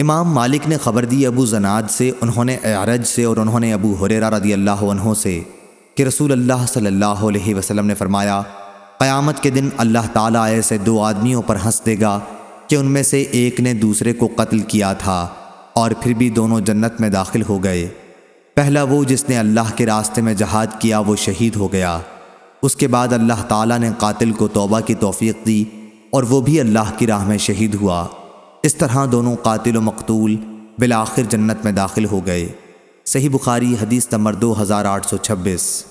इमाम मालिक ने ख़बर दी अबू जनाद से उन्होंने अरज से और उन्होंने अबू हुरेरा रदी अल्लाह से कि रसूल अल्लाह सल्लल्लाहु अलैहि वसल्लम ने फरमाया क़यामत के दिन अल्लाह ताला ऐसे दो आदमियों पर हंस देगा कि उनमें से एक ने दूसरे को कत्ल किया था और फिर भी दोनों जन्नत में दाखिल हो गए पहला वो जिसने अल्लाह के रास्ते में जहाद किया वो शहीद हो गया उसके बाद अल्लाह ताला ने कातिल को तौबा की तौफीक दी और वो भी अल्लाह की राह में शहीद हुआ इस तरह दोनों कातिल व मकतूल बिलाखिर जन्नत में दाखिल हो गए सही बुखारी हदीस नंबर दो हज़ार आठ सौ छब्बीस